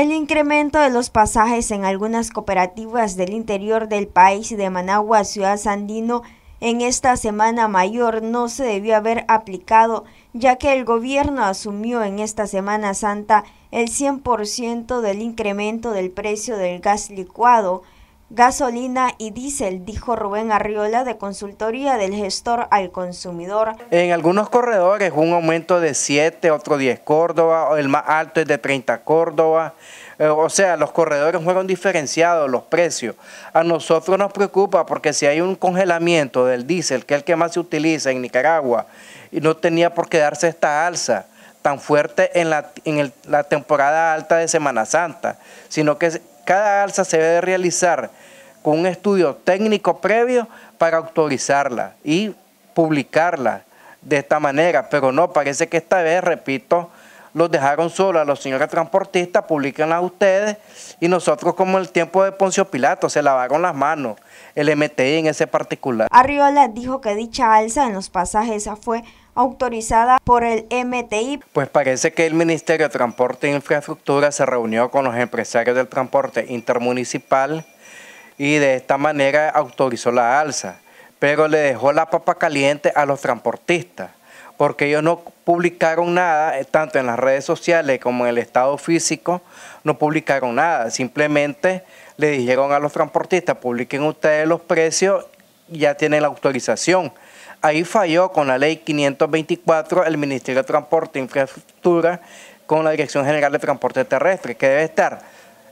El incremento de los pasajes en algunas cooperativas del interior del país de Managua, Ciudad Sandino, en esta semana mayor no se debió haber aplicado, ya que el gobierno asumió en esta Semana Santa el 100% del incremento del precio del gas licuado Gasolina y diésel, dijo Rubén Arriola de Consultoría del Gestor al Consumidor. En algunos corredores un aumento de 7, otro 10 Córdoba, el más alto es de 30 Córdoba. Eh, o sea, los corredores fueron diferenciados los precios. A nosotros nos preocupa porque si hay un congelamiento del diésel, que es el que más se utiliza en Nicaragua, y no tenía por qué darse esta alza tan fuerte en la, en la temporada alta de Semana Santa, sino que cada alza se debe realizar con un estudio técnico previo para autorizarla y publicarla de esta manera, pero no, parece que esta vez, repito, los dejaron solos a los señores transportistas, a ustedes, y nosotros como el tiempo de Poncio Pilato, se lavaron las manos, el MTI en ese particular. Arriola dijo que dicha alza en los pasajes fue autorizada por el MTI. Pues parece que el Ministerio de Transporte e Infraestructura se reunió con los empresarios del transporte intermunicipal y de esta manera autorizó la alza, pero le dejó la papa caliente a los transportistas porque ellos no publicaron nada, eh, tanto en las redes sociales como en el estado físico, no publicaron nada. Simplemente le dijeron a los transportistas, publiquen ustedes los precios, ya tienen la autorización. Ahí falló con la ley 524 el Ministerio de Transporte e Infraestructura con la Dirección General de Transporte Terrestre, que debe estar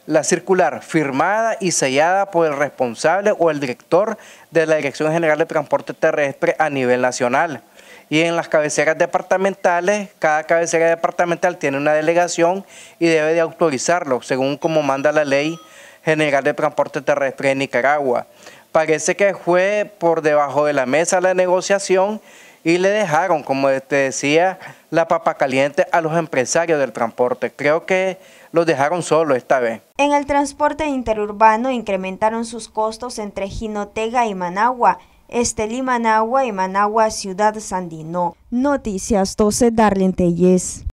la circular firmada y sellada por el responsable o el director de la Dirección General de Transporte Terrestre a nivel nacional y en las cabeceras departamentales, cada cabecera departamental tiene una delegación y debe de autorizarlo, según como manda la ley general de transporte terrestre de Nicaragua. Parece que fue por debajo de la mesa la negociación y le dejaron, como te decía, la papa caliente a los empresarios del transporte. Creo que los dejaron solo esta vez. En el transporte interurbano incrementaron sus costos entre Jinotega y Managua, Estelí Managua y Managua Ciudad Sandino. Noticias 12 Darlene Telles.